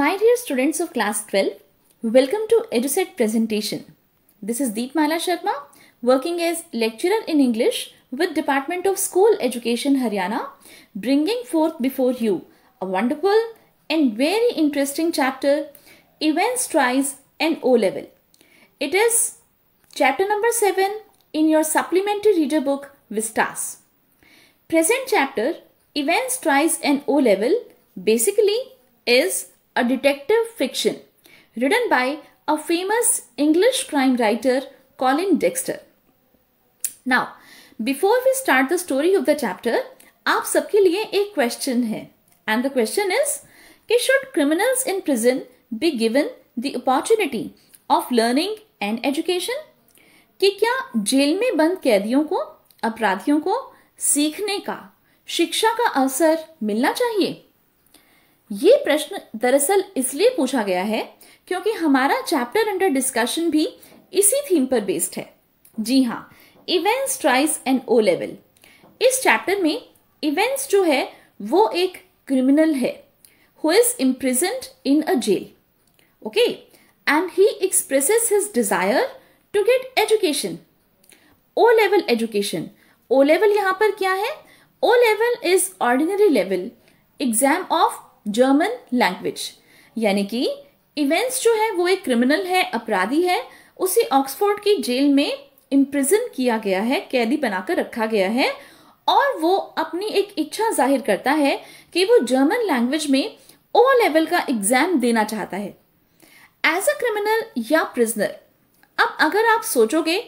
My dear students of class 12, welcome to EduSet presentation. This is Deepmala Sharma working as lecturer in English with Department of School Education Haryana bringing forth before you a wonderful and very interesting chapter Events, Tries and O-Level. It is chapter number 7 in your supplementary reader book Vistas. Present chapter Events, Tries and O-Level basically is a detective fiction written by a famous English crime writer, Colin Dexter. Now, before we start the story of the chapter, आप सबके लिए एक question है and the question is कि should criminals in prison be given the opportunity of learning and education? कि क्या jail में बंद कैदियों को अपराधियों को सीखने का शिक्षा का अवसर मिलना चाहिए ये प्रश्न दरअसल इसलिए पूछा गया है क्योंकि हमारा चैप्टर अंडर डिस्कशन भी इसी थीम पर बेस्ड है जी हाँ Evans tries and O level इस चैप्टर में इवेंट्स जो है वो एक क्रिमिनल है who is imprisoned in a jail okay and he expresses his desire to get education O level education O level यहाँ पर क्या है O level is ordinary level exam of German language यानी कि इवेंट्स जो है वो एक क्रिमिनल है अपराधी है उसे ऑक्सफोर्ड की जेल में इम्प्रिजन किया गया है कैदी बनाकर रखा गया है और वो अपनी एक इच्छा जाहिर करता है कि वो जर्मन लैंग्वेज में ओ लेवल का एग्जाम देना चाहता है एज अ क्रिमिनल या प्रिजनर अब अगर आप सोचोगे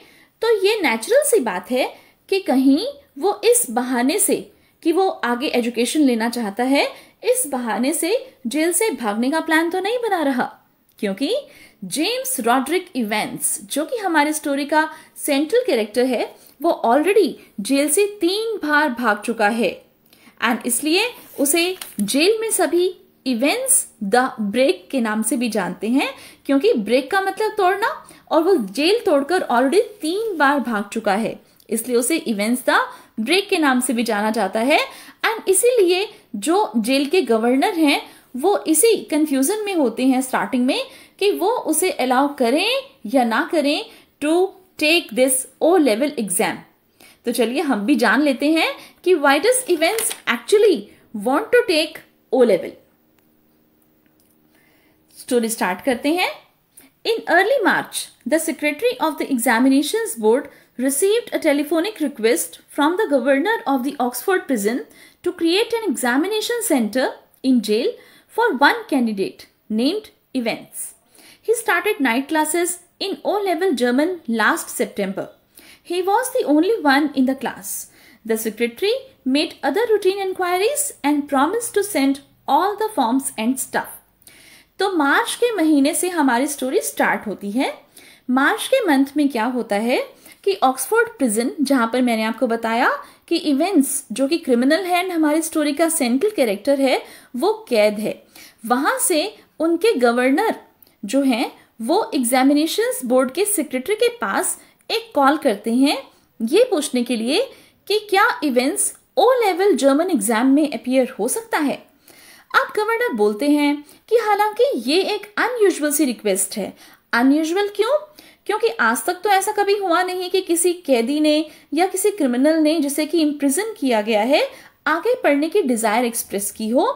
तो ये नेचुरल सी बात है कि कहीं वो इस बहाने से कि वो आगे एजुकेशन लेना चाहता है इस बहाने से जेल से भागने का प्लान तो नहीं बना रहा क्योंकि जेम्स रॉड्रिक इवेंट्स जो कि हमारे स्टोरी का सेंट्रल कैरेक्टर है वो ऑलरेडी जेल से तीन बार भाग चुका है एंड इसलिए उसे जेल में सभी इवेंट्स द ब्रेक के नाम से भी जानते हैं क्योंकि ब्रेक का मतलब तोड़ना और वो जेल तोड़कर ऑलरेडी तीन बार भाग चुका है इसलिए उसे इवेंट्स द ब्रेक के नाम से भी जाना जाता है एंड इसीलिए जो जेल के गवर्नर हैं वो इसी कंफ्यूजन में होते हैं स्टार्टिंग में कि वो उसे अलाउ करें या ना करें to take this O level exam तो चलिए हम भी जान लेते हैं कि why does Evans actually want to take O level story start करते हैं in early March the secretary of the examination board received a telephonic request from the governor of the Oxford prison to create an examination center in jail for one candidate named Events. He started night classes in O-level German last September. He was the only one in the class. The secretary made other routine inquiries and promised to send all the forms and stuff. तो मार्च के महीने से हमारी story start होती है मार्च के month में क्या होता है कि ऑक्सफोर्ड प्रिजन जहां पर मैंने आपको बताया कि इवेंट्स जो कि क्रिमिनल है एंड हमारी स्टोरी का सेंट्रल कैरेक्टर है वो कैद है वहाँ से उनके गवर्नर जो हैं वो एग्जामिनेशन बोर्ड के सेक्रेटरी के पास एक कॉल करते हैं ये पूछने के लिए कि क्या Evans O level German exam में अपियर हो सकता है अब गवर्नर बोलते हैं कि हालांकि ये एक अनयूजल सी रिक्वेस्ट है अनयूजल क्यों क्योंकि आज तक तो ऐसा कभी हुआ नहीं कि किसी कैदी ने या किसी क्रिमिनल ने जिसे कि इम्प्रिजन किया गया है आगे पढ़ने की डिज़ायर एक्सप्रेस की हो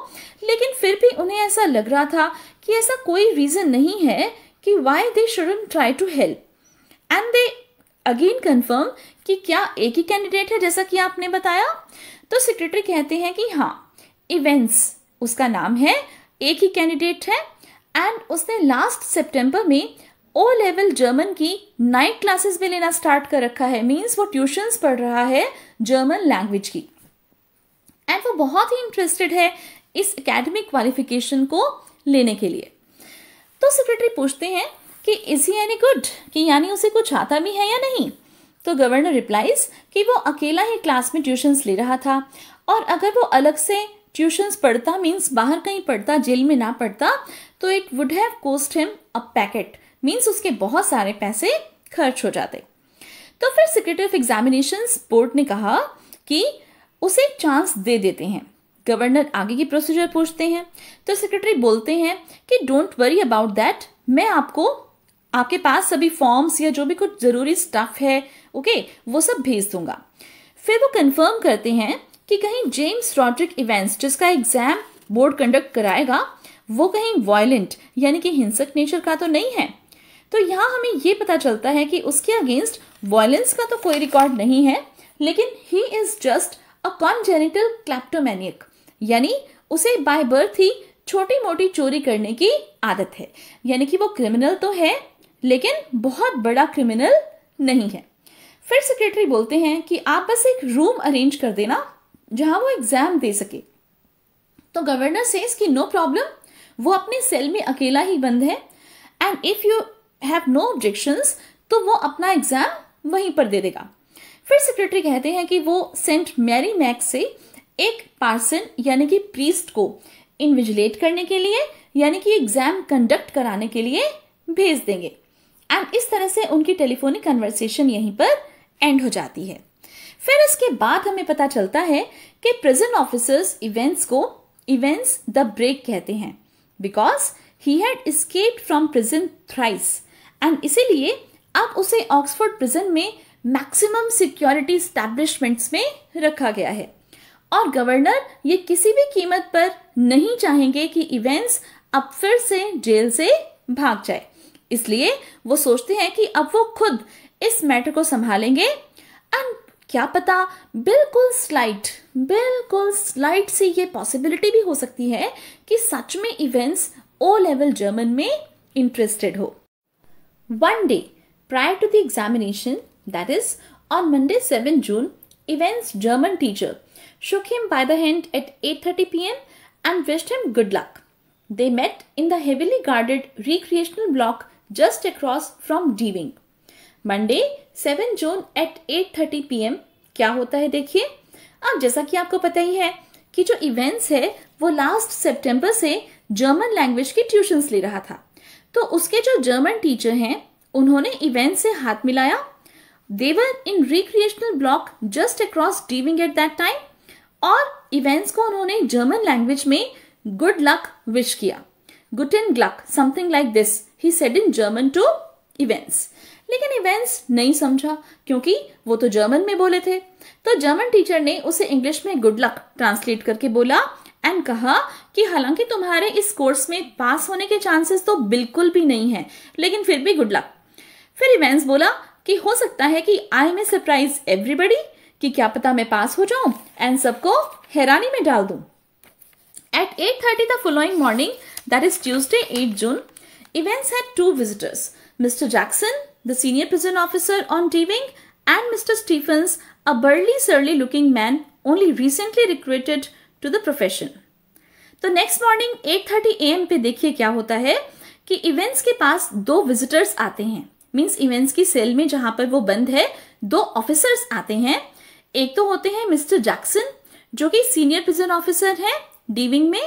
लेकिन फिर भी उन्हें ऐसा लग रहा था कि ऐसा कोई रीज़न नहीं है कि why they shouldn't try to help and they again confirm कि क्या एक ही कैंडिडेट है जैसा कि आपने बताया तो सेक्रेटरी कहते हैं कि हाँ इवेंट्स उसका नाम है एक ही कैंडिडेट है एंड उसने लास्ट सितंबर में ओ लेवल जर्मन की नाइट क्लासेस भी लेना स्टार्ट कर रखा है मीन्स वो ट्यूशन पढ़ रहा है जर्मन लैंग्वेज की एंड वो बहुत ही इंटरेस्टेड है इस एकेडमिक क्वालिफिकेशन को लेने के लिए तो सेक्रेटरी पूछते हैं कि इज ही एनी गुड कि यानी उसे कुछ आता भी है या नहीं तो गवर्नर रिप्लाइज कि वो अकेला ही क्लास में ट्यूशन्स ले रहा था और अगर वो अलग से ट्यूशन्स पढ़ता मीन्स बाहर कहीं पढ़ता जेल में ना पढ़ता तो it would have cost him a packet means उसके बहुत सारे पैसे खर्च हो जाते तो फिर सेक्रेटरी ऑफ एग्जामिनेशन बोर्ड ने कहा कि उसे चांस दे देते हैं गवर्नर आगे की प्रोसीजर पूछते हैं तो सेक्रेटरी बोलते हैं कि डोंट वरी अबाउट दैट मैं आपको आपके पास सभी फॉर्म्स या जो भी कुछ ज़रूरी स्टफ है ओके वो सब भेज दूंगा फिर वो कंफर्म करते हैं कि कहीं जेम्स रॉड्रिक इवेंट्स जिसका एग्जाम बोर्ड कंडक्ट कराएगा वो कहीं वॉयलेंट यानी कि हिंसक नेचर का तो नहीं है तो यहाँ हमें ये पता चलता है कि उसके अगेंस्ट वॉयलेंस का तो कोई रिकॉर्ड नहीं है लेकिन he is just a congenital kleptomaniac यानी उसे बाय बर्थ ही छोटी मोटी चोरी करने की आदत है यानी कि वो क्रिमिनल तो है लेकिन बहुत बड़ा क्रिमिनल नहीं है फिर सेक्रेटरी बोलते हैं कि आप बस एक रूम अरेंज कर देना जहां वो एग्जाम दे सके तो गवर्नर सेज कि नो प्रॉब्लम वो अपने सेल में अकेला ही बंद है and if you have no objections तो वो अपना एग्ज़ाम वहीं पर दे देगा फिर सेक्रेटरी कहते हैं कि वो सेंट मैरी मैक से एक पार्सन यानी कि प्रीस्ट को इन्विजिलेट करने के लिए यानी कि एग्ज़ाम कंडक्ट कराने के लिए भेज देंगे एंड इस तरह से उनकी टेलीफोनिक कन्वर्सेशन यहीं पर एंड हो जाती है फिर इसके बाद हमें पता चलता है कि प्रिजन ऑफिसर्स इवेंट्स को इवेंट्स द ब्रेक कहते हैं because he had escaped from prison thrice and इसीलिए अब उसे ऑक्सफोर्ड प्रिजन में मैक्सिमम सिक्योरिटी स्टैब्लिशमेंट्स में रखा गया है और गवर्नर ये किसी भी कीमत पर नहीं चाहेंगे कि इवेंट्स अब फिर से जेल से भाग जाए इसलिए वो सोचते हैं कि अब वो खुद इस मैटर को संभालेंगे एंड क्या पता बिल्कुल स्लाइट बिल्कुल स्लाइट से ये पॉसिबिलिटी भी हो सकती है कि सच में इवेंट्स ओ लेवल जर्मन में इंटरेस्टेड हो One day prior to the examination, that is, on Monday 7 June, events German teacher shook him by the hand at 8.30 pm and wished him good luck. They met in the heavily guarded recreational block just across from D Wing. Monday 7 june at 8:30 p.m. क्या होता है देखिए अब जैसा कि आपको पता ही है कि जो इवेंट्स है वो लास्ट सितंबर से जर्मन लैंग्वेज की ट्यूशंस ले रहा था तो उसके जो जर्मन टीचर हैं उन्होंने इवेंट से हाथ मिलाया there in recreational block just across D wing at that time और इवेंट्स को उन्होंने जर्मन लैंग्वेज में गुड लक विश किया good in gluck something like this he said in German to Evans लेकिन इवेंट्स नहीं समझा क्योंकि वो तो जर्मन में बोले थे तो जर्मन टीचर ने उसे इंग्लिश में गुड लक ट्रांसलेट करके बोला एंड कहा कि हालांकि तुम्हारे इस कोर्स में पास होने के चांसेस तो बिल्कुल भी नहीं है लेकिन फिर भी गुड लक फिर इवेंस बोला कि हो सकता है कि आई मे सरप्राइज एवरीबडी कि क्या पता मैं पास हो जाऊं एंड सबको हैरानी में डाल दूं at eight thirty the following morning that is Tuesday eight June Evans had two visitors Mister Jackson the senior prison officer on D wing and Mr. Stephens, a burly, surly looking man only recently recruited to the profession तो next morning 8:30 M पे देखिए क्या होता है कि events के पास दो visitors आते हैं मीन्स इवेंट्स की सेल में जहां पर वो बंद है दो ऑफिसर्स आते हैं एक तो होते हैं मिस्टर जैक्सन जो कि सीनियर प्रिजन ऑफिसर हैं डीविंग में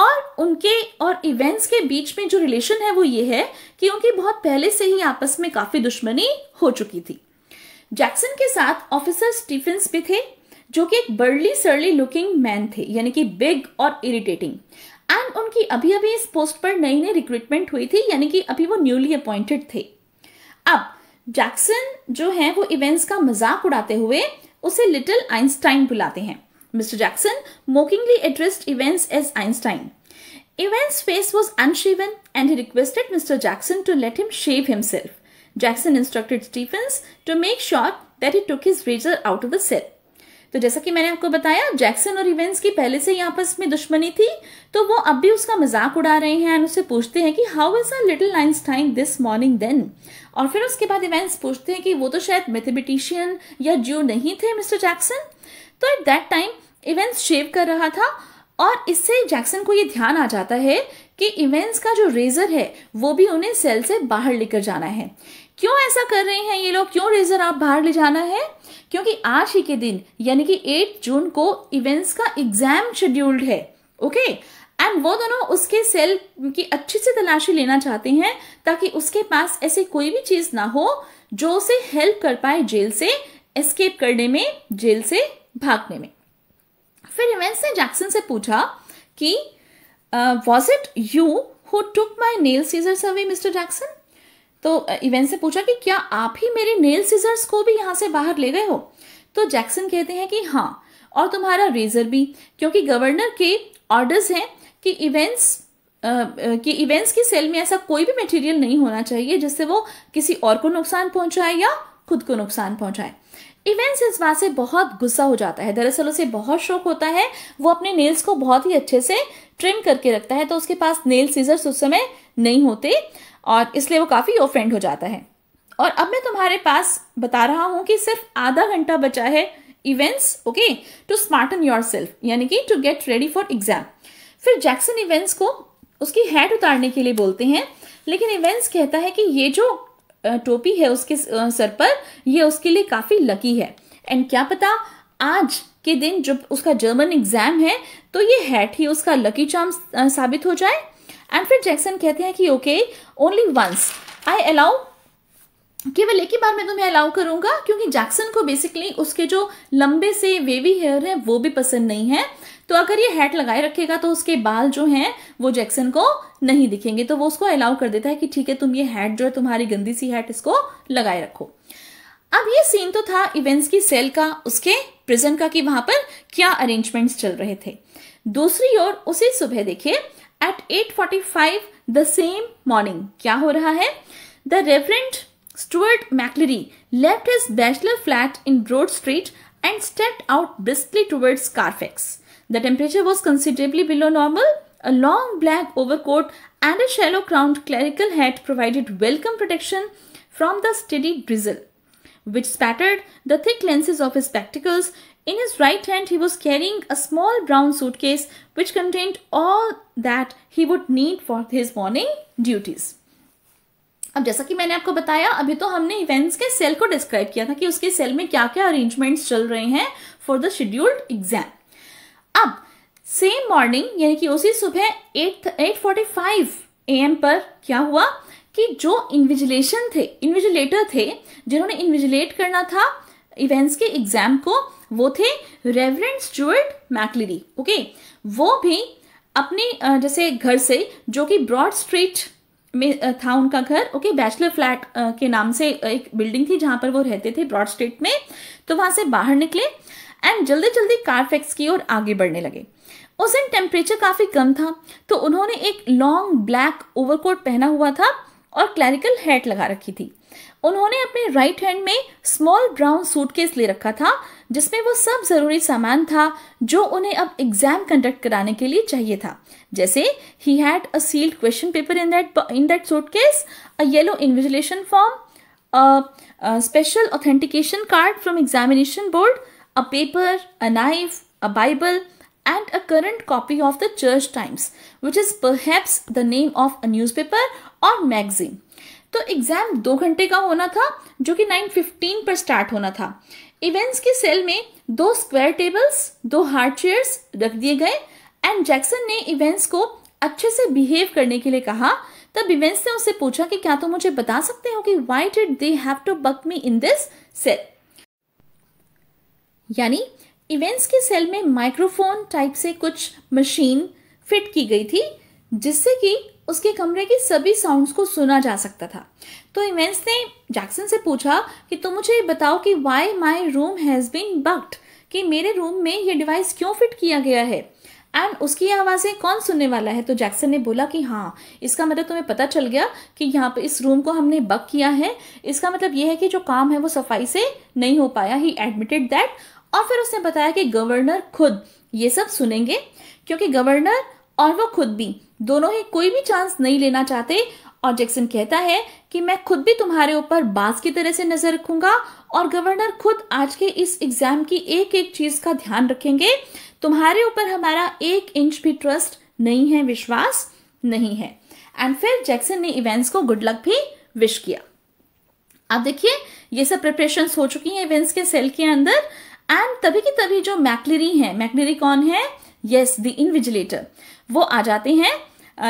और उनके और इवेंट्स के बीच में जो रिलेशन है वो ये है कि उनकी बहुत पहले से ही आपस में काफ़ी दुश्मनी हो चुकी थी जैक्सन के साथ ऑफिसर स्टीफेंस भी थे जो कि एक बर्ली सर्ली लुकिंग मैन थे यानी कि बिग और इरिटेटिंग एंड उनकी अभी अभी इस पोस्ट पर नई नई रिक्रूटमेंट हुई थी यानी कि अभी वो न्यूली अपॉइंटेड थे अब जैक्सन जो है वो इवेंट्स का मजाक उड़ाते हुए उसे लिटिल आइंस्टाइन बुलाते हैं Mister Jackson mockingly addressed Evans as Einstein Evans face was unshaven and he requested Mister Jackson to let him shave himself Jackson instructed Stephen to make sure that he took his razor out of the cell. तो जैसा कि मैंने आपको बताया Jackson और Evans की पहले से ही आपस में दुश्मनी थी तो वो अब भी उसका मजाक उड़ा रहे हैं एंड उससे पूछते हैं कि how is our little Einstein this morning then और फिर उसके बाद इवेंस पूछते हैं कि वो तो शायद मैथमेटिशियन या जियो नहीं थे मिस्टर जैक्सन तो at that time Evans shave कर रहा था और इससे जैक्सन को ये ध्यान आ जाता है कि इवेंट्स का जो रेजर है वो भी उन्हें सेल से बाहर लेकर जाना है क्यों ऐसा कर रहे हैं ये लोग क्यों रेजर आप बाहर ले जाना है क्योंकि आज ही के दिन यानी कि 8 जून को इवेंट्स का एग्जाम शेड्यूल्ड है ओके एंड वो दोनों उसके सेल की अच्छी से तलाशी लेना चाहते हैं ताकि उसके पास ऐसी कोई भी चीज ना हो जो उसे हेल्प कर पाए जेल से एस्केप करने में जेल से भागने में फिर इवेंट्स ने जैक्सन से पूछा कि was it you who took my nail scissor सर्वे मिस्टर जैक्सन तो इवेंट से पूछा कि क्या आप ही मेरे नेल सीजर्स को भी यहाँ से बाहर ले गए हो तो जैक्सन कहते हैं कि हाँ और तुम्हारा रेजर भी क्योंकि गवर्नर के ऑर्डर्स हैं कि इवेंट्स कि इवेंट्स की सेल में ऐसा कोई भी मटेरियल नहीं होना चाहिए जिससे वो किसी और को नुकसान पहुंचाए या खुद को नुकसान पहुंचाए इवेंट्स इस बात से बहुत गुस्सा हो जाता है दरअसल उसे बहुत शौक होता है वो अपने नेल्स को बहुत ही अच्छे से ट्रिम करके रखता है तो उसके पास नेल सीजर्स उस समय नहीं होते और इसलिए वो काफ़ी ऑफेंड हो जाता है और अब मैं तुम्हारे पास बता रहा हूँ कि सिर्फ आधा घंटा बचा है Evans okay to smarten yourself यानी कि to get ready for exam फिर जैक्सन इवेंट्स को उसकी हैट उतारने के लिए बोलते हैं लेकिन इवेंट्स कहता है कि ये जो टोपी है उसके सर पर यह उसके लिए काफ़ी लकी है एंड क्या पता आज के दिन जब उसका जर्मन एग्जाम है तो ये हैट ही उसका लकी चाम साबित हो जाए एंड फिर जैक्सन कहते हैं कि okay only once I allow केवल एक ही बार तो मैं तुम्हें अलाउ करूंगा क्योंकि जैक्सन को बेसिकली उसके जो लंबे से वेवी हेयर है वो भी पसंद नहीं है तो अगर ये हैट लगाए रखेगा तो उसके बाल जो हैं वो जैक्सन को नहीं दिखेंगे तो वो उसको अलाउ कर देता है कि ठीक है तुम ये हैट जो है तुम्हारी गंदी सी हैट इसको लगाए रखो अब ये सीन तो था इवेंट्स की सेल का उसके प्रिजन का कि वहां पर क्या अरेंजमेंट्स चल रहे थे दूसरी ओर उसी सुबह देखिए at 8:45 the same morning क्या हो the reverend Stuart McLeary left his bachelor flat in Broad Street and stepped out briskly towards Carfax. The temperature was considerably below normal. A long black overcoat and a shallow crowned clerical hat provided welcome protection from the steady drizzle, which spattered the thick lenses of his spectacles, In his right hand, he was carrying a small brown suitcase which contained all that he would need for his morning duties. अब जैसा कि मैंने आपको बताया अभी तो हमने events के सेल को डिस्क्राइब किया था कि उसके सेल में क्या क्या अरेंजमेंट्स चल रहे हैं फॉर द शेड्यूल्ड एग्जाम अब सेम मॉर्निंग यानी कि उसी सुबह at eight forty five A M पर क्या हुआ कि जो इन्विजिलेशन थे इन्विजिलेटर थे जिन्होंने इन्विजिलेट करना था इवेंट्स के एग्जाम को वो थे रेवरेंड स्टूअर्ट मैकलिरी ओके वो भी अपने जैसे घर से जो कि ब्रॉड स्ट्रीट में था उनका घर ओके बैचलर फ्लैट के नाम से एक बिल्डिंग थी जहां पर वो रहते थे ब्रॉड स्ट्रीट में तो वहां से बाहर निकले एंड जल्दी जल्दी कारफेक्स की ओर आगे बढ़ने लगे उस दिन टेम्परेचर काफ़ी कम था तो उन्होंने एक लॉन्ग ब्लैक ओवरकोट पहना हुआ था और क्लैरिकल हैट लगा रखी थी उन्होंने अपने राइट हैंड में स्मॉल ब्राउन सूटकेस ले रखा था जिसमें वो सब जरूरी सामान था जो उन्हें अब एग्जाम कंडक्ट कराने के लिए चाहिए था जैसे ही had a sealed question paper in that in that suitcase a yellow invigilation form a special authentication card from examination board a paper a knife a Bible and a current copy of the Church Times, which is perhaps the name of a newspaper or magazine. तो exam दो घंटे का होना था जो कि 9:15 पर start होना था इवेंट्स के सेल में दो स्क्वायर टेबल्स दो हार्ड चेयर्स रख दिए गए एंड जैक्सन ने इवेंट्स को अच्छे से बिहेव करने के लिए कहा तब इवेंट्स ने उससे पूछा कि क्या तुम तो मुझे बता सकते हो कि why did they have to bug me in this cell यानी इवेंट्स के सेल में माइक्रोफोन टाइप से कुछ मशीन फिट की गई थी जिससे कि उसके कमरे के सभी साउंड्स को सुना जा सकता था तो इवेंस ने जैक्सन से पूछा कि तुम मुझे ये बताओ कि why my room has been bugged कि मेरे रूम में ये डिवाइस क्यों फिट किया गया है एंड उसकी आवाज़ें कौन सुनने वाला है तो जैक्सन ने बोला कि हाँ इसका मतलब तुम्हें पता चल गया कि यहाँ पर इस रूम को हमने बक किया है इसका मतलब यह है कि जो काम है वो सफाई से नहीं हो पाया ही एडमिटेड दैट और फिर उसने बताया कि गवर्नर खुद ये सब सुनेंगे क्योंकि गवर्नर और वो खुद भी दोनों ही कोई भी चांस नहीं लेना चाहते और जैक्सन कहता है कि मैं खुद भी तुम्हारे ऊपर बास की तरह से नजर रखूंगा और गवर्नर खुद आज के इस एग्जाम की एक एक चीज का ध्यान रखेंगे तुम्हारे ऊपर हमारा एक इंच भी ट्रस्ट नहीं है विश्वास नहीं है एंड फिर जैक्सन ने इवेंट्स को गुड लक भी विश किया आप देखिए ये सब प्रिपरेशन हो चुकी है इवेंट्स के सेल के अंदर एंड तभी की तभी जो मैकलेरी है मैकलेरी कौन है यस द इनविजिलेटर वो आ जाते हैं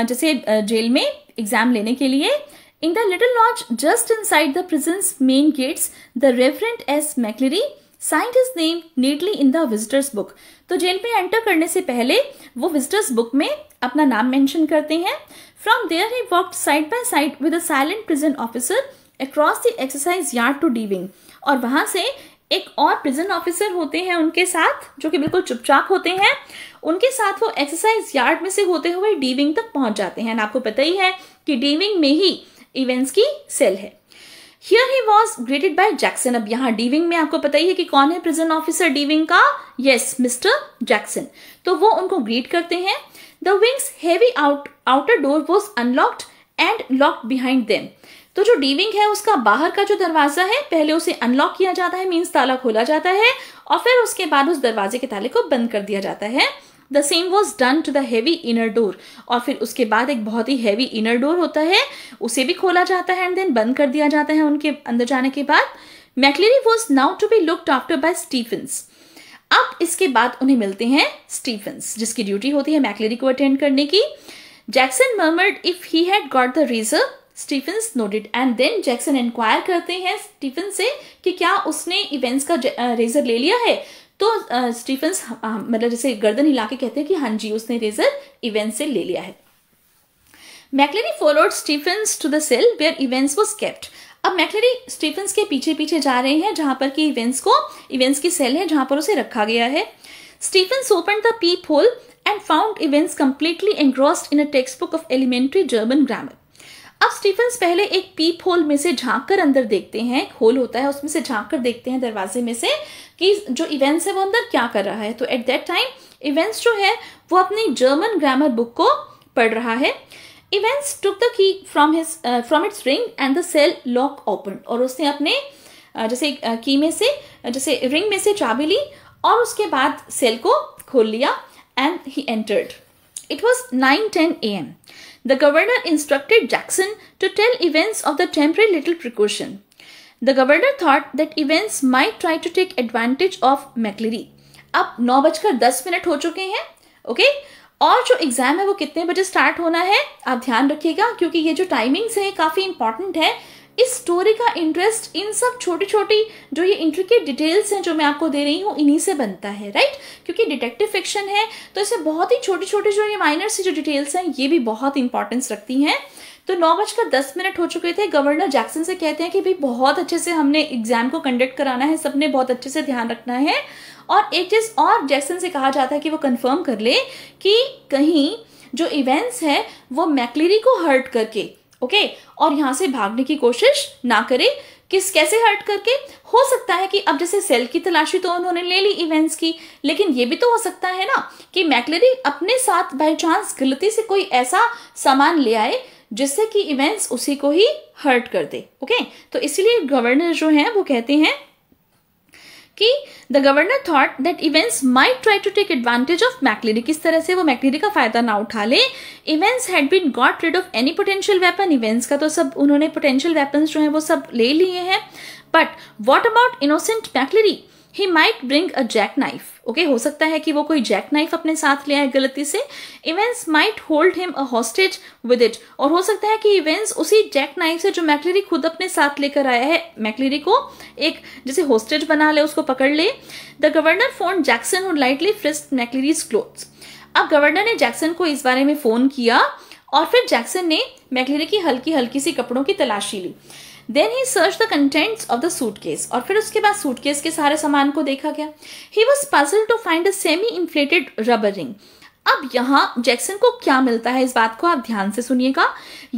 जैसे जेल में एग्जाम लेने के लिए the little lodge just inside the prison's main gates the Reverend S McLeery signed his name neatly in the visitors book तो जेल में एंटर करने से पहले वो विजिटर्स बुक में अपना नाम मेंशन करते हैं from there he walk side by side with a silent prison officer across the exercise yard to D wing और वहाँ से एक और प्रिजन ऑफिसर होते हैं उनके साथ जो कि बिल्कुल चुपचाप होते हैं उनके साथ वो एक्सरसाइज यार्ड में से होते हुए डीविंग तक पहुंच जाते हैं आपको पता ही है कि डीविंग में ही इवेंट्स की सेल है here he was greeted by Jackson अब यहाँ डीविंग में आपको पता ही है कि कौन है प्रिजन ऑफिसर डीविंग का यस मिस्टर जैक्सन तो वो उनको ग्रीट करते हैं the wing's heavy out outer door was unlocked and locked behind them तो जो डीविंग है उसका बाहर का जो दरवाजा है पहले उसे अनलॉक किया जाता है मीन्स ताला खोला जाता है और फिर उसके बाद उस दरवाजे के ताले को बंद कर दिया जाता है the same was done to the heavy inner door और फिर उसके बाद एक बहुत ही हैवी इनर डोर होता है उसे भी खोला जाता है एंड देन बंद कर दिया जाता है उनके अंदर जाने के बाद McLeery was now to be looked after by Stephens अब इसके बाद उन्हें मिलते हैं स्टीफेंस जिसकी ड्यूटी होती है मैकलेरी को अटेंड करने की Jackson murmured if he had got the reason Stephens noted and then Jackson inquire करते हैं स्टीफन से कि क्या उसने इवेंट्स का रेजर ले लिया है तो स्टीफन्स मतलब जैसे गर्दन हिला के कहते हैं कि हाँ जी उसने रेजर इवेंट से ले लिया है McLeery followed Stephens to the cell where Evans was kept अब मैकलेरी स्टीफन्स के पीछे पीछे जा रहे हैं जहां पर कि इवेंट्स को इवेंट्स की सेल है जहां पर उसे रखा गया है Stephens open the peep hole and found Evans completely engrossed in a text book of elementary German grammar अब स्टीफेंस पहले एक पीप होल में से झांक कर अंदर देखते हैं एक होल होता है उसमें से झांक कर देखते हैं दरवाजे में से कि जो इवेंट्स है वो अंदर क्या कर रहा है तो एट दैट टाइम इवेंट्स जो है वो अपनी जर्मन ग्रामर बुक को पढ़ रहा है Evans took the key from his from its ring and the cell lock open और उसने अपने uh, जैसे की uh, में से uh, जैसे रिंग में से चाबी ली और उसके बाद सेल को खोल लिया and he entered it was nine ten A M The governor instructed Jackson to tell events of the temporary little precaution. The governor thought that events might try to take advantage of McLeery अब नौ बजकर दस minute हो चुके हैं okay okay? और जो exam है वो कितने बजे स्टार्ट होना है आप ध्यान रखिएगा क्योंकि ये जो टाइमिंग्स हैं काफ़ी इंपॉर्टेंट है इस स्टोरी का इंटरेस्ट इन सब छोटी छोटी जो ये इंट्रिकेट डिटेल्स हैं जो मैं आपको दे रही हूँ इन्हीं से बनता है राइट क्योंकि डिटेक्टिव फिक्शन है तो इसे बहुत ही छोटी छोटी जो ये माइनर सी जो डिटेल्स हैं ये भी बहुत इंपॉर्टेंस रखती हैं तो नौ बजकर दस मिनट हो चुके थे गवर्नर जैक्सन से कहते हैं कि भाई बहुत अच्छे से हमने एग्जाम को कंडक्ट कराना है सबने बहुत अच्छे से ध्यान रखना है और एक चीज़ और जैक्सन से कहा जाता है कि वो कंफर्म कर ले कि कहीं जो इवेंट्स है वो मैकलेरी को हर्ट करके ओके और यहां से भागने की कोशिश ना करे किस कैसे हर्ट करके हो सकता है कि अब जैसे सेल की तलाशी तो उन्होंने ले ली इवेंट्स की लेकिन ये भी तो हो सकता है ना कि मैकलरी अपने साथ बाई चांस गलती से कोई ऐसा सामान ले आए जिससे कि इवेंट्स उसी को ही हर्ट कर दे ओके तो इसलिए गवर्नर जो हैं वो कहते हैं कि the governor thought that Evans might try to take advantage of McLeery किस तरह से वो मैकलेरी का फायदा ना उठा ले Evans had been got rid of any potential weapon Evans का तो सब उन्होंने पोटेंशियल वेपन्स जो है वो सब ले लिए हैं but what about innocent McLeery he might bring a jack knife okay हो सकता है कि वो कोई जैक नाइफ अपने साथ ले आए गलती से Evans might hold him a hostage with it और हो सकता है कि इवेंट्स उसी जैक नाइफ से जो मैकलेरी खुद अपने साथ लेकर आया है मैकलेरी को एक जैसे हॉस्टेज बना ले उसको पकड़ ले द गवर्नर फोन जैक्सन और लाइटली फ्रिस्ट मैकलेरीज क्लोथ्स अब गवर्नर ने जैक्सन को इस बारे में फोन किया और फिर जैक्सन ने मैकलेरी की हल्की हल्की सी कपड़ों की तलाशी ली then he search the contents of the suitcase और फिर उसके बाद सूटकेस के सारे सामान को देखा गया he was puzzle to find a semi inflated rubber ring अब यहाँ जैक्सन को क्या मिलता है इस बात को आप ध्यान से सुनिएगा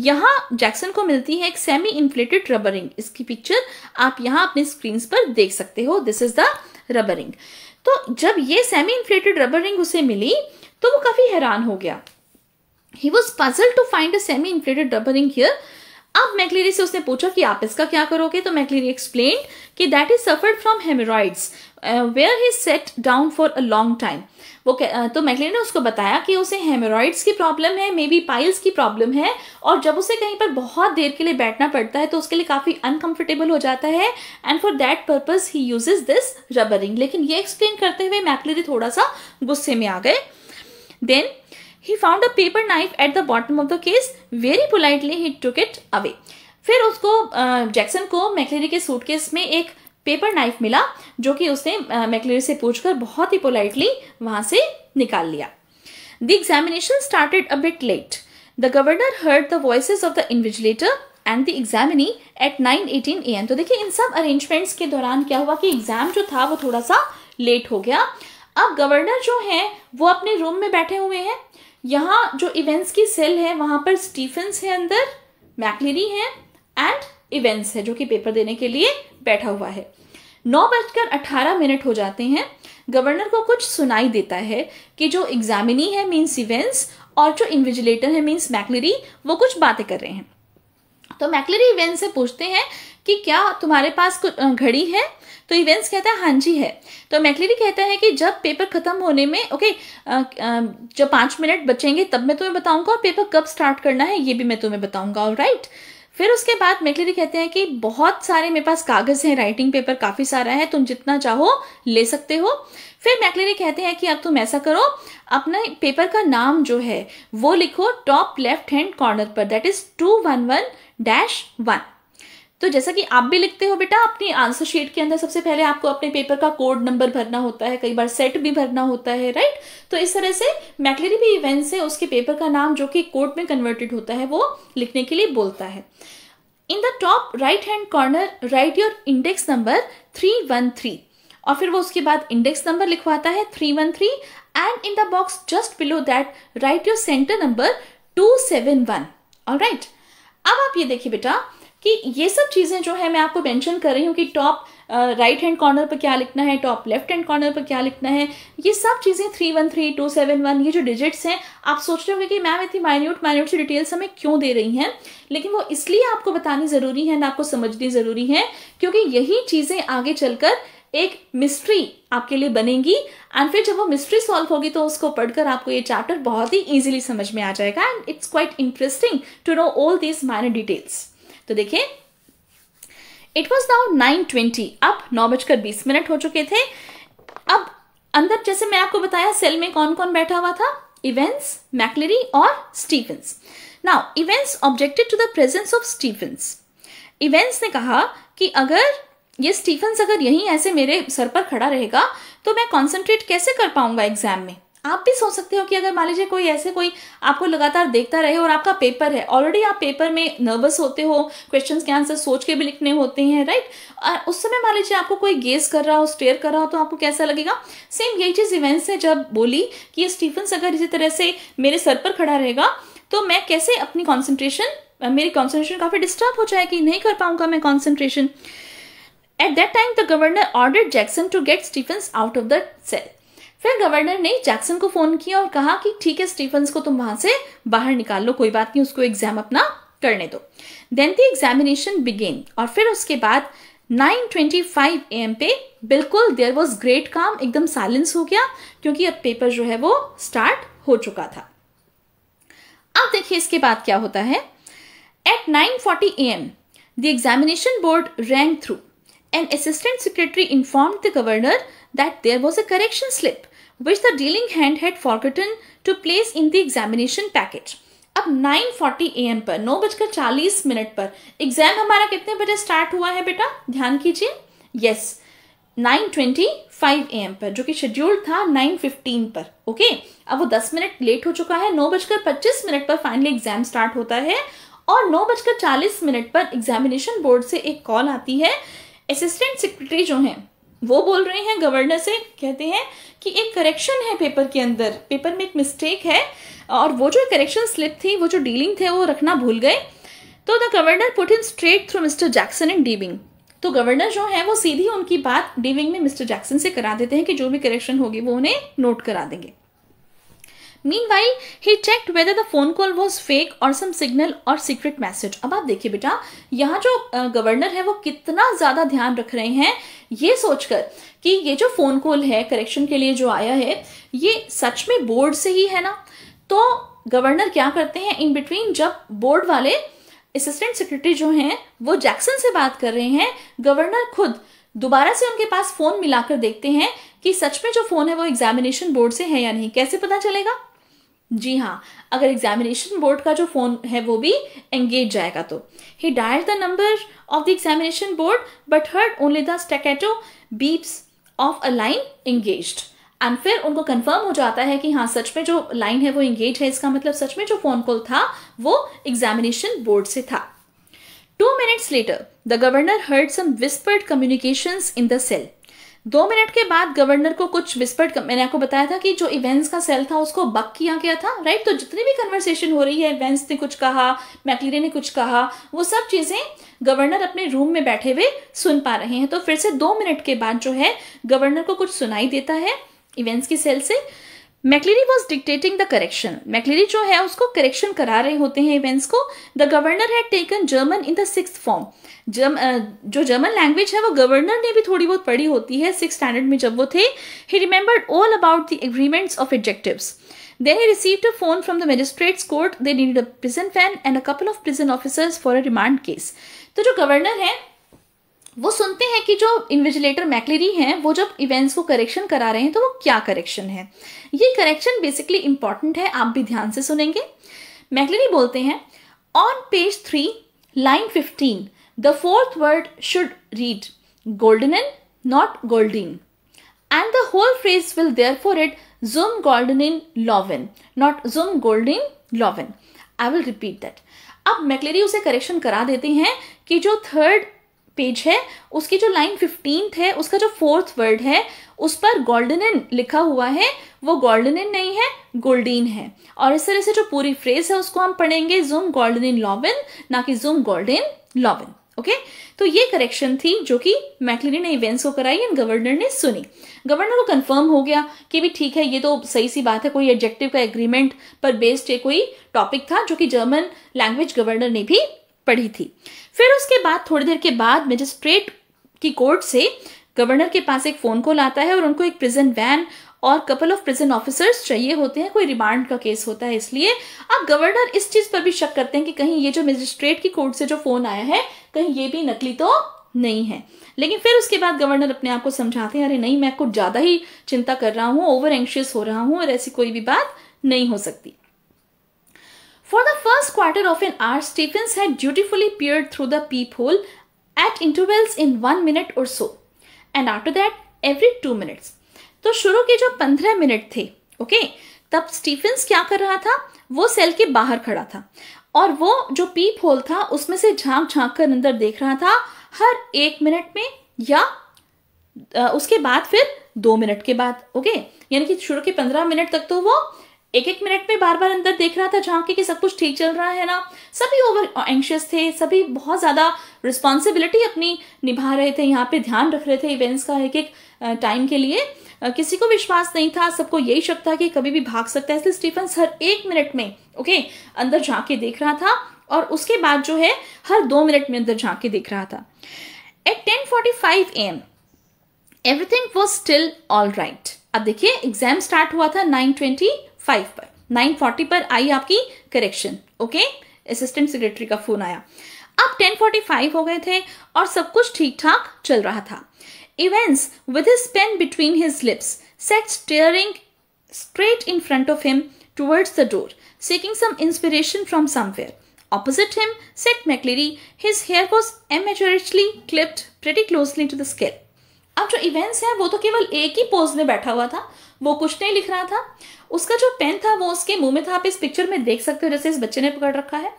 यहाँ जैक्सन को मिलती है एक सेमी इन्फ्लेटेड रबर रिंग इसकी पिक्चर आप यहाँ अपने स्क्रीन पर देख सकते हो this is the rubber ring तो जब ये सेमी इन्फ्लेटेड रबर रिंग उसे मिली तो वो काफी हैरान हो गया he was puzzle to find a semi inflated rubber ring here अब मैक्लेरी से उसने पूछा कि आप इसका क्या करोगे तो मैक्लेरी एक्सप्लेन कि that is suffered from haemorrhoids where he sat down for a long time वो uh, तो मैकलेरी ने उसको बताया कि उसे हेमोरॉइड्स की प्रॉब्लम है मे बी पाइल्स की प्रॉब्लम है और जब उसे कहीं पर बहुत देर के लिए बैठना पड़ता है तो उसके लिए काफ़ी अनकंफर्टेबल हो जाता है and for that purpose he uses this rubber ring लेकिन ये एक्सप्लेन करते हुए मैकलेरी थोड़ा सा गुस्से में आ गए then he found a paper knife at the bottom of the case very politely he took it away फिर उसको जैक्सन को मैकलेरी के सूटकेस में एक पेपर नाइफ मिला जो कि उसने मैकलेरी से पूछकर बहुत ही पोलाइटली वहां से निकाल लिया the examination started a bit late the governor heard the voice of the invigilator and the examinee at nine eighteen A M तो देखिए इन सब अरेंजमेंट्स के दौरान क्या हुआ कि एग्जाम जो था वो थोड़ा सा लेट हो गया अब गवर्नर जो है वो अपने रूम में बैठे हुए हैं यहाँ जो इवेंट्स की सेल है वहाँ पर स्टीफेंस है अंदर मैकलिनी है एंड इवेंट्स है जो कि पेपर देने के लिए बैठा हुआ है नौ बजकर अठारह मिनट हो जाते हैं गवर्नर को कुछ सुनाई देता है कि जो एग्जामिनी है मीन्स इवेंट्स और जो इन्विजिलेटर है मीन्स मैकलिरी वो कुछ बातें कर रहे हैं तो मैकलरी इवेंट से पूछते हैं कि क्या तुम्हारे पास कुछ घड़ी है तो इवेंट्स कहता है हाँ जी है तो मैकलेरी कहता है कि जब पेपर खत्म होने में ओके जब पांच मिनट बचेंगे तब मैं तुम्हें बताऊंगा और पेपर कब स्टार्ट करना है ये भी मैं तुम्हें बताऊंगा और राइट फिर उसके बाद मैकलेरी कहते हैं कि बहुत सारे मेरे पास कागज़ हैं राइटिंग पेपर काफ़ी सारा है तुम जितना चाहो ले सकते हो फिर मैकलेरी कहते हैं कि अब तुम ऐसा करो अपने पेपर का नाम जो है वो लिखो टॉप लेफ्ट हैंड कॉर्नर पर that is two one one dash one तो जैसा कि आप भी लिखते हो बेटा अपनी आंसर शीट के अंदर सबसे पहले आपको अपने पेपर का कोड नंबर भरना होता है कई बार सेट भी भरना होता है राइट तो इस तरह से मैकलेरी भी इवेंट से उसके पेपर का नाम जो कि कोड में कन्वर्टेड होता है वो लिखने के लिए बोलता है in the top right hand corner write your index number three one three और फिर वो उसके बाद इंडेक्स नंबर लिखवाता है three one three and in the box just below that write your centre number two seven one और write अब आप ये देखिए बेटा कि ये सब चीज़ें जो है मैं आपको मेंशन कर रही हूँ कि टॉप राइट हैंड कॉर्नर पर क्या लिखना है टॉप लेफ्ट हैंड कॉर्नर पर क्या लिखना है ये सब चीज़ें three one three two seven one ये जो डिजिट्स हैं आप सोच रहे होंगे कि मैम इतनी माइन्यूट माइन्यूट सी डिटेल्स हमें क्यों दे रही हैं लेकिन वो इसलिए आपको बतानी ज़रूरी है ना आपको समझनी ज़रूरी है क्योंकि यही चीज़ें आगे चलकर एक मिस्ट्री आपके लिए बनेगी एंड फिर जब वो मिस्ट्री सॉल्व होगी तो उसको पढ़कर आपको ये चैप्टर बहुत ही ईजिली समझ में आ जाएगा and it's quite interesting to know all these minor details तो देखिए it was now nine twenty अब नौ बजकर बीस मिनट हो चुके थे अब अंदर जैसे मैं आपको बताया सेल में कौन कौन बैठा हुआ था इवेंट्स मैकलेरी और Stephens now Evans objected to the presence of Stephens Evans ने कहा कि अगर ये स्टीफेंस अगर यहीं ऐसे मेरे सर पर खड़ा रहेगा तो मैं कॉन्सेंट्रेट कैसे कर पाऊंगा एग्जाम में आप भी सोच सकते हो कि अगर मान लीजिए कोई ऐसे कोई आपको लगातार देखता रहे और आपका पेपर है ऑलरेडी आप पेपर में नर्वस होते हो क्वेश्चन के आंसर सोच के भी लिखने होते हैं राइट और उस समय मान लीजिए आपको कोई गेस कर रहा हो स्टेयर कर रहा हो तो आपको कैसा लगेगा सेम यही चीज़ इवेंट्स है जब बोली कि स्टीफन्स अगर इसी तरह से मेरे सर पर खड़ा रहेगा तो मैं कैसे अपनी कॉन्सेंट्रेशन मेरी कॉन्सेंट्रेशन काफ़ी डिस्टर्ब हो जाएगी नहीं कर पाऊंगा मैं concentration at that time the governor order Jackson to get Stephen out of the cell फिर गवर्नर ने जैक्सन को फोन किया और कहा कि ठीक है स्टीफन को तुम वहां से बाहर निकाल लो कोई बात नहीं उसको एग्जाम अपना करने दो देन दी एग्जामिनेशन बिगेन और फिर उसके बाद 9:25 एम पे बिल्कुल देयर वॉज ग्रेट काम एकदम साइलेंस हो गया क्योंकि अब पेपर जो है वो स्टार्ट हो चुका था अब देखिए इसके बाद क्या होता है at 9:40 forty M the examination board rank through and assistant secretary inform the governor that there was a correction slip which the dealing hand had forgotten to place in the examination packet. अब 9:40 M पर नौ बजकर चालीस minute पर exam हमारा कितने बजे start हुआ है बेटा ध्यान कीजिए yes nine twenty five A M पर जो कि शेड्यूल था नाइन फिफ्टीन पर ओके अब वो दस मिनट लेट हो चुका है नौ बजकर पच्चीस मिनट पर फाइनली एग्जाम स्टार्ट होता है और नौ बजकर चालीस मिनट पर एग्जामिनेशन बोर्ड से एक कॉल आती है असिस्टेंट सेक्रेटरी जो हैं वो बोल रहे हैं गवर्नर से कहते हैं कि एक करेक्शन है पेपर के अंदर पेपर में एक मिस्टेक है और वो जो करेक्शन स्लिप थी वो जो डीलिंग थे वो रखना भूल गए तो the governor put in straight through Mister Jackson and D wing तो गवर्नर जो है वो सीधी उनकी बात डीविंग में मिस्टर जैक्सन से करा देते हैं कि जो भी करेक्शन होगी वो उन्हें नोट करा देंगे Meanwhile, he checked whether the phone call was fake or some signal or secret message. अब आप देखिए बेटा यहाँ जो गवर्नर है वो कितना ज़्यादा ध्यान रख रहे हैं ये सोचकर कि ये जो फ़ोन कॉल है करेक्शन के लिए जो आया है ये सच में बोर्ड से ही है ना तो गवर्नर क्या करते हैं इन बिटवीन जब बोर्ड वाले असिस्टेंट सेक्रेटरी जो हैं वो जैक्सन से बात कर रहे हैं गवर्नर खुद दोबारा से उनके पास फ़ोन मिलाकर देखते हैं कि सच में जो फ़ोन है वो एग्जामिनेशन बोर्ड से है या नहीं कैसे पता चलेगा जी हाँ अगर एग्जामिनेशन बोर्ड का जो फ़ोन है वो भी एंगेज जाएगा तो he dial the number of the examination board but heard only the staccato beeps of a line engage and फिर उनको कंफर्म हो जाता है कि हाँ सच में जो लाइन है वो एंगेज है इसका मतलब सच में जो फ़ोन कॉल था वो एग्जामिनेशन बोर्ड से था two minutes later the governor heard some whispered communication in the cell दो मिनट के बाद गवर्नर को कुछ विस्पर्ड मैंने आपको बताया था कि जो इवेंट्स का सेल था उसको बक किया गया था राइट तो जितनी भी कन्वर्सेशन हो रही है इवेंट्स ने कुछ कहा मैकलीरे ने कुछ कहा वो सब चीज़ें गवर्नर अपने रूम में बैठे हुए सुन पा रहे हैं तो फिर से दो मिनट के बाद जो है गवर्नर को कुछ सुनाई देता है इवेंट्स की सेल से McLeery was dictating the correction McLeery जो है उसको करेक्शन करा रहे होते हैं इवेंट्स को the governor had taken German in the sixth form जर्म जो जर्मन लैंग्वेज है वो गवर्नर ने भी थोड़ी बहुत पढ़ी होती है सिक्स स्टैंडर्ड में जब वो थे he remembered all about the agreements of adjectives then he received a phone from the magistrate's court they need a prison van and a couple of prison officers for a remand case तो जो governor है वो सुनते हैं कि जो invigilator McLeary हैं वो जब इवेंट्स को करेक्शन करा रहे हैं तो वो क्या करेक्शन है ये करेक्शन बेसिकली इंपॉर्टेंट है आप भी ध्यान से सुनेंगे मैकलेरी बोलते हैं on page three line fifteen the fourth word should read golden in not goldin and the and the whole phrase will therefore read zum in loven not zum golden loven I will repeat that अब McCleary उसे correction करा देते हैं कि जो third page है उसकी जो लाइन फिफ्टींथ है उसका जो फोर्थ वर्ड है उस पर गोल्डन एन लिखा हुआ है वो गोल्डन एन नहीं है गोल्डीन है और इस तरह से जो पूरी फ्रेज है उसको हम पढ़ेंगे जूम गोल्डन इन लॉबिन ना कि जूम गोल्डन लॉबिन ओके तो ये करेक्शन थी जो कि मैकलिनी ने इवेंट्स को कराई एंड गवर्नर ने सुनी गवर्नर को कंफर्म हो गया कि भी ठीक है ये तो सही सी बात है कोई एडजेक्टिव का एग्रीमेंट पर बेस्ड कोई टॉपिक था जो कि जर्मन लैंग्वेज गवर्नर ने भी पढ़ी थी फिर उसके बाद थोड़ी देर के बाद मजिस्ट्रेट की कोर्ट से गवर्नर के पास एक फ़ोन कॉल आता है और उनको एक प्रिजन वैन और कपल ऑफ प्रिजन ऑफिसर्स चाहिए होते हैं कोई रिमांड का केस होता है इसलिए अब गवर्नर इस चीज़ पर भी शक करते हैं कि कहीं ये जो मजिस्ट्रेट की कोर्ट से जो फ़ोन आया है कहीं ये भी नकली तो नहीं है लेकिन फिर उसके बाद गवर्नर अपने आप को समझाते हैं अरे नहीं मैं कुछ ज़्यादा ही चिंता कर रहा हूँ ओवर एंशियस हो रहा हूँ और ऐसी कोई भी बात नहीं हो सकती For the first quarter of an hour, Stephens had dutifully peered through the peephole at intervals in one minute or so, and after that every two minutes. तो शुरू के जो पंद्रह मिनट थे ओके okay? तब स्टीफेंस क्या कर रहा था वो सेल के बाहर खड़ा था और वो जो पीप होल था उसमें से झांक झांक कर अंदर देख रहा था हर एक मिनट में या उसके बाद फिर दो मिनट के बाद ओके okay? यानी कि शुरू के पंद्रह मिनट तक तो वो एक एक मिनट में बार बार अंदर देख रहा था झांके कि सब कुछ ठीक चल रहा है ना सभी ओवर एंशियस थे सभी बहुत ज़्यादा रिस्पॉन्सिबिलिटी अपनी निभा रहे थे यहाँ पे ध्यान रख रहे थे इवेंट्स का एक एक टाइम के लिए किसी को विश्वास नहीं था सबको यही शक था कि कभी भी भाग सकता है इसलिए स्टीफन हर एक मिनट में ओके अंदर झांके देख रहा था और उसके बाद जो है हर दो मिनट में अंदर झांके देख रहा था at ten forty five AM everything was still all right अब देखिए एग्जाम स्टार्ट हुआ था नाइन ट्वेंटी फाइव पर नाइन फोर्टी पर आई आपकी करेक्शन ओके असिस्टेंट सेक्रेटरी का फोन आया अब टेन फोर्टी फाइव हो गए थे और सब कुछ ठीक ठाक चल रहा था Evans with his pen between his lips set staring straight in front of him towards the door seeking some inspiration from somewhere Opposite him sat McCleary. His hair was amateurishly clipped pretty closely to the scalp. अब जो events है वो तो केवल एक ही pose में बैठा हुआ था वो कुछ नहीं लिख रहा था उसका जो पेन था वो उसके मुंह में था आप इस पिक्चर में देख सकते हो जैसे इस बच्चे ने पकड़ रखा है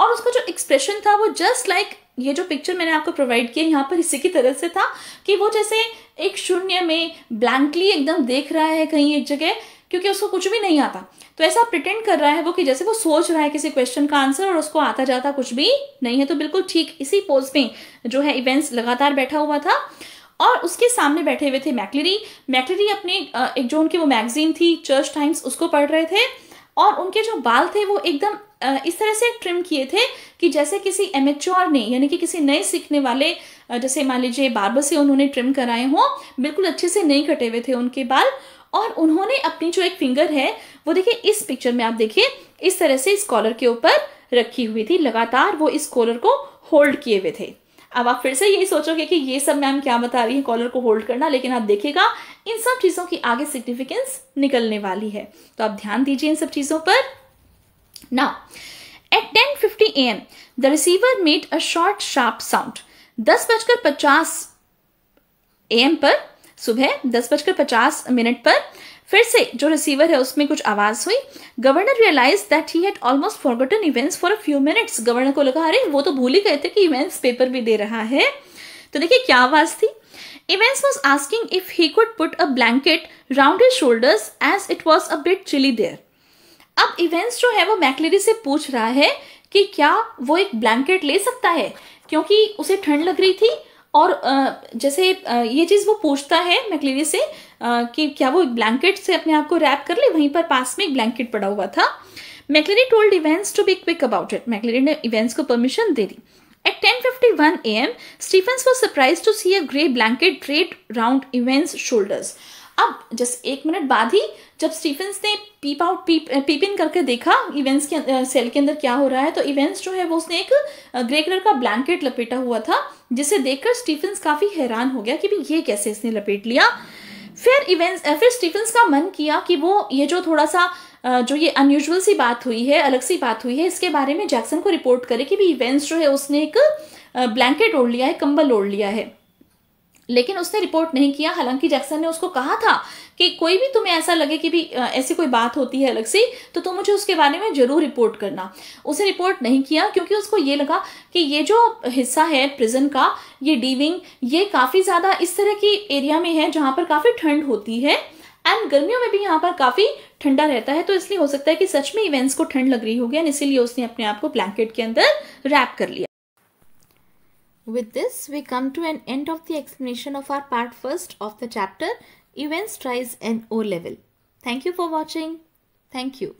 और उसका जो एक्सप्रेशन था वो जस्ट लाइक like, ये जो पिक्चर मैंने आपको प्रोवाइड किया यहाँ पर इसी की तरह से था कि वो जैसे एक शून्य में ब्लैंकली एकदम देख रहा है कहीं एक जगह क्योंकि उसको कुछ भी नहीं आता तो ऐसा प्रिटेंड कर रहा है वो कि जैसे वो सोच रहा है किसी क्वेश्चन का आंसर और उसको आता जाता कुछ भी नहीं है तो बिल्कुल ठीक इसी पोज में जो है इवेंट्स लगातार बैठा हुआ था और उसके सामने बैठे हुए थे मैकलरी मैकलरी अपने एक जो उनकी वो मैगजीन थी चर्च टाइम्स उसको पढ़ रहे थे और उनके जो बाल थे वो एकदम इस तरह से ट्रिम किए थे कि जैसे किसी एमेच्योर ने यानी कि किसी नए सीखने वाले जैसे मान लीजिए बार्बर से उन्होंने ट्रिम कराए हों बिल्कुल अच्छे से नहीं कटे हुए थे उनके बाल और उन्होंने अपनी जो एक फिंगर है वो देखिए इस पिक्चर में आप देखिए इस तरह से इस कॉलर के ऊपर रखी हुई थी लगातार वो इस कॉलर को होल्ड किए हुए थे अब आप फिर से यही सोचोगे कि ये सब मैम क्या बता रही है कॉलर को होल्ड करना लेकिन आप देखेगा इन सब चीज़ों की आगे सिग्निफिकेंस निकलने वाली है तो आप ध्यान दीजिए इन सब चीज़ों पर ना at ten fifty A M the receiver made a short sharp sound दस बजकर पचास ए एम पर सुबह दस बजकर पचास मिनट पर फिर से जो रिसीवर है उसमें कुछ आवाज़ हुई governor realise that he had almost forgotten Evans for a few minutes governor को लगा अरे वो तो भूल ही गए थे कि इवेंट्स पेपर भी दे रहा है तो देखिए क्या आवाज़ थी Evans was asking if he could put a blanket round his shoulders as it was a bit chilly there अब इवेंट्स जो है वो मैकलेरी से पूछ रहा है कि क्या वो एक ब्लैंकेट ले सकता है क्योंकि उसे ठंड लग रही थी और जैसे ये चीज़ वो पूछता है मैकलेरी से कि क्या वो एक ब्लैंकेट से अपने आप को रैप कर ले वहीं पर पास में एक ब्लैंकेट पड़ा हुआ था McCleary told Evans to be quick about it McCleary ने इवेंट्स को परमिशन दे दी one A M Stephen was surprise to see a grey blanket trade round Evans shoulders अब जस्ट एक मिनट बाद ही जब स्टीफेंस ने पीप आउट पीप इन करके देखा इवेंट्स के सेल के अंदर क्या हो रहा है तो इवेंट्स जो है वो उसने एक ग्रे कलर का ब्लैंकेट लपेटा हुआ था जिसे देखकर स्टीफेंस काफ़ी हैरान हो गया कि भाई ये कैसे इसने लपेट लिया फिर इवेंट्स फिर स्टीफेंस का मन किया कि वो ये जो थोड़ा सा जो ये अनयूजल सी बात हुई है अलग सी बात हुई है इसके बारे में जैक्सन को रिपोर्ट करे कि भी इवेंट्स जो है उसने एक ब्लैंकेट ओढ़ लिया है कंबल ओढ़ लिया है लेकिन उसने रिपोर्ट नहीं किया हालांकि जैक्सन ने उसको कहा था कि कोई भी तुम्हें ऐसा लगे कि भी ऐसी कोई बात होती है अलग से तो तुम मुझे उसके बारे में ज़रूर रिपोर्ट करना उसे रिपोर्ट नहीं किया क्योंकि उसको ये लगा कि ये जो हिस्सा है प्रिजन का ये डीविंग ये काफ़ी ज़्यादा इस तरह की एरिया में है जहाँ पर काफ़ी ठंड होती है एंड गर्मियों में भी यहाँ पर काफ़ी ठंडा रहता है तो इसलिए हो सकता है कि सच में इवेंट्स को ठंड लग रही होगी एंड इसीलिए उसने अपने आप को ब्लैंकेट के अंदर रैप कर लिया With this, we come to an end of the explanation of our part first of the chapter Events, Tries and O-Level. Thank you for watching. Thank you.